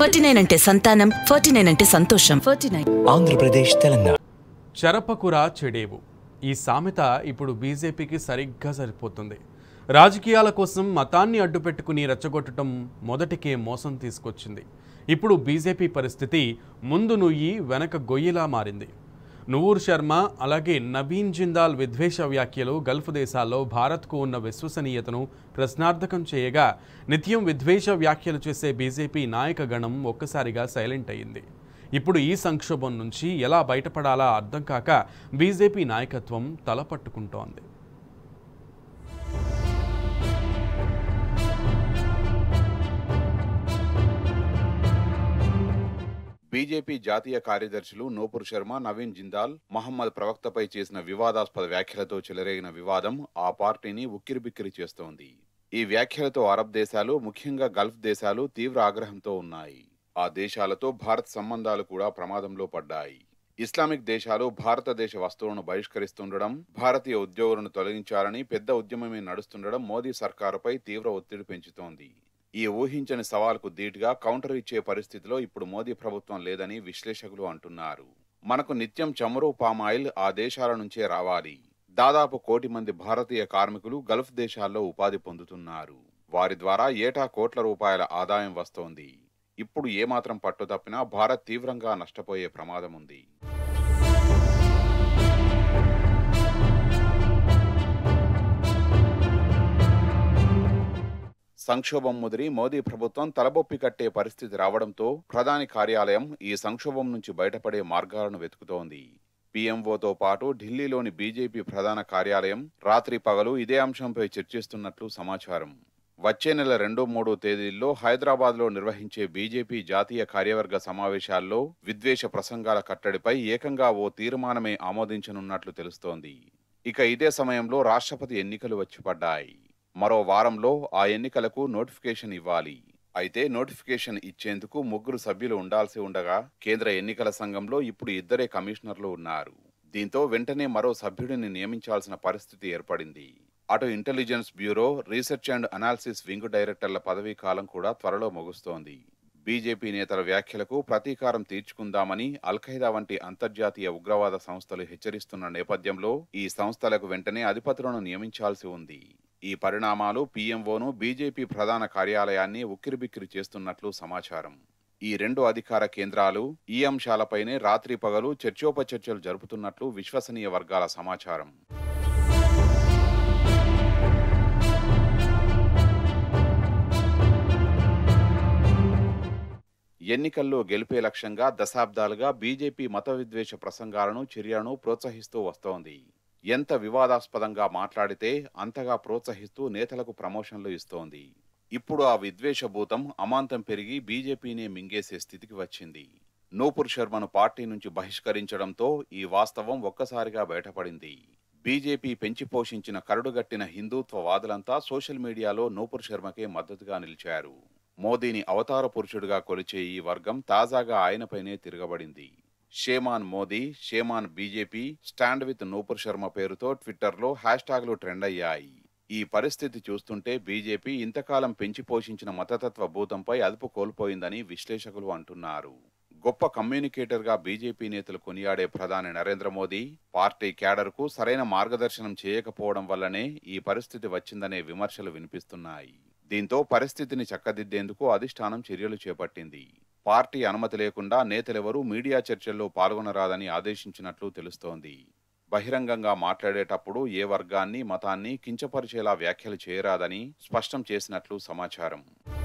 forty nine అంటే సంతానం forty nine అంటే సంతోషం ఫార్టీ నైన్ ఆంధ్రప్రదేశ్ తెలంగాణ చరపకుర చెడేవు ఈ సామెత ఇప్పుడు బీజేపీకి సరిగ్గా సరిపోతుంది రాజకీయాల కోసం మతాన్ని అడ్డుపెట్టుకుని రెచ్చగొట్టడం మొదటికే మోసం తీసుకొచ్చింది ఇప్పుడు బీజేపీ పరిస్థితి ముందు నుయ్యి వెనక గొయ్యిలా మారింది నువూర్ శర్మ అలాగే నవీన్ జిందాల్ విద్వేష వ్యాఖ్యలు గల్ఫ్ దేశాల్లో భారత్కు ఉన్న విశ్వసనీయతను ప్రశ్నార్థకం చేయగా నిత్యం విద్వేష వ్యాఖ్యలు చేసే బీజేపీ నాయక గణం ఒక్కసారిగా సైలెంట్ అయింది ఇప్పుడు ఈ సంక్షోభం నుంచి ఎలా బయటపడాలా అర్థం కాక బీజేపీ నాయకత్వం తలపట్టుకుంటోంది బీజేపీ జాతీయ కార్యదర్శులు నోపుర్ శర్మ నవీన్ జిందాల్ మహమ్మద్ ప్రవక్తపై చేసిన వివాదాస్పద వ్యాఖ్యలతో చెలరేగిన వివాదం ఆ పార్టీని ఉక్కిరిబిక్కిరి చేస్తోంది ఈ వ్యాఖ్యలతో అరబ్ దేశాలు ముఖ్యంగా గల్ఫ్ దేశాలు తీవ్ర ఆగ్రహంతో ఉన్నాయి ఆ దేశాలతో భారత్ సంబంధాలు కూడా ప్రమాదంలో పడ్డాయి ఇస్లామిక్ దేశాలు భారతదేశ వస్తువులను బహిష్కరిస్తుండడం భారతీయ ఉద్యోగులను తొలగించాలని పెద్ద ఉద్యమమే నడుస్తుండడం మోదీ సర్కారుపై తీవ్ర ఒత్తిడి పెంచుతోంది ఈ ఊహించని సవాల్కు ధీటుగా కౌంటర్ ఇచ్చే పరిస్థితిలో ఇప్పుడు మోదీ ప్రభుత్వం లేదని విశ్లేషకులు అంటున్నారు మనకు నిత్యం చమురు పామాయిల్ ఆ దేశాల నుంచే రావాలి దాదాపు కోటి మంది భారతీయ కార్మికులు గల్ఫ్ దేశాల్లో ఉపాధి పొందుతున్నారు వారి ద్వారా ఏటా కోట్ల రూపాయల ఆదాయం వస్తోంది ఇప్పుడు ఏమాత్రం పట్టుతప్పినా భారత్ తీవ్రంగా నష్టపోయే ప్రమాదం ఉంది సంక్షోభం ముదిరి మోదీ ప్రభుత్వం తలబొప్పి కట్టే పరిస్థితి రావడంతో ప్రధాని కార్యాలయం ఈ సంక్షోభం నుంచి బయటపడే మార్గాలను వెతుకుతోంది పీఎంఓతో పాటు ఢిల్లీలోని బీజేపీ ప్రధాన కార్యాలయం రాత్రి పగలు ఇదే అంశంపై చర్చిస్తున్నట్లు సమాచారం వచ్చే నెల రెండు మూడు తేదీల్లో హైదరాబాద్లో నిర్వహించే బీజేపీ జాతీయ కార్యవర్గ సమావేశాల్లో విద్వేష ప్రసంగాల కట్టడిపై ఏకంగా ఓ తీర్మానమే ఆమోదించనున్నట్లు తెలుస్తోంది ఇక ఇదే సమయంలో రాష్ట్రపతి ఎన్నికలు వచ్చిపడ్డాయి మరో వారంలో ఆ ఎన్నికలకు నోటిఫికేషన్ ఇవ్వాలి అయితే నోటిఫికేషన్ ఇచ్చేందుకు ముగ్గురు సభ్యులు ఉండాల్సి ఉండగా కేంద్ర ఎన్నికల సంఘంలో ఇప్పుడు ఇద్దరే కమిషనర్లు ఉన్నారు దీంతో వెంటనే మరో సభ్యుడిని నియమించాల్సిన పరిస్థితి ఏర్పడింది అటు intelligence bureau research and analysis wing డైరెక్టర్ల పదవీ కాలం కూడా త్వరలో ముగుస్తోంది బీజేపీ నేతల వ్యాఖ్యలకు ప్రతీకారం తీర్చుకుందామని అల్ఖైదా వంటి అంతర్జాతీయ ఉగ్రవాద సంస్థలు హెచ్చరిస్తున్న నేపథ్యంలో ఈ సంస్థలకు వెంటనే అధిపతులను నియమించాల్సి ఉంది ఈ పరిణామాలు పీఎంఓను బీజేపీ ప్రధాన కార్యాలయాన్ని ఉక్కిరిబిక్కిరి చేస్తున్నట్లు సమాచారం ఈ రెండు అధికార కేంద్రాలు ఈ అంశాలపైనే రాత్రి పగలు చర్చోపచర్చలు జరుపుతున్నట్లు విశ్వసనీయ వర్గాల సమాచారం ఎన్నికల్లో గెలిపే లక్ష్యంగా దశాబ్దాలుగా బీజేపీ మత విద్వేష ప్రసంగాలను చర్యను ప్రోత్సహిస్తూ వస్తోంది ఎంత వివాదాస్పదంగా మాట్లాడితే అంతగా ప్రోత్సహిస్తూ నేతలకు ప్రమోషన్లు ఇస్తోంది ఇప్పుడు ఆ విద్వేషభూతం అమాంతం పెరిగి బీజేపీనే మింగేసే స్థితికి వచ్చింది నూపుర్ శర్మను పార్టీ నుంచి బహిష్కరించడంతో ఈ వాస్తవం ఒక్కసారిగా బయటపడింది బీజేపీ పెంచి పోషించిన కరడుగట్టిన వాదులంతా సోషల్ మీడియాలో నూపుర్ శర్మకే మద్దతుగా నిలిచారు మోదీని అవతార పురుషుడిగా కొలిచే ఈ వర్గం తాజాగా ఆయనపైనే తిరగబడింది shame on Modi shame on BJP stand with Nupur Sharma పేరుతో ట్విట్టర్లో హ్యాష్ ట్యాగ్లు ట్రెండ్ అయ్యాయి ఈ పరిస్థితి చూస్తుంటే బీజేపీ ఇంతకాలం పెంచి పోషించిన మతతత్వ భూతంపై అదుపు కోల్పోయిందని విశ్లేషకులు అంటున్నారు గొప్ప కమ్యూనికేటర్గా బీజేపీ నేతలు కొనియాడే ప్రధాని నరేంద్ర మోదీ పార్టీ క్యాడర్కు సరైన మార్గదర్శనం చేయకపోవడం వల్లనే ఈ పరిస్థితి వచ్చిందనే విమర్శలు వినిపిస్తున్నాయి దీంతో పరిస్థితిని చక్కదిద్దేందుకు అధిష్టానం చర్యలు చేపట్టింది పార్టీ అనుమతి లేకుండా నేతలెవరూ మీడియా చర్చల్లో పాల్గొనరాదని ఆదేశించినట్లు తెలుస్తోంది బహిరంగంగా మాట్లాడేటప్పుడు ఏ వర్గాన్ని మతాన్ని కించపరిచేలా వ్యాఖ్యలు చేయరాదని స్పష్టం చేసినట్లు సమాచారం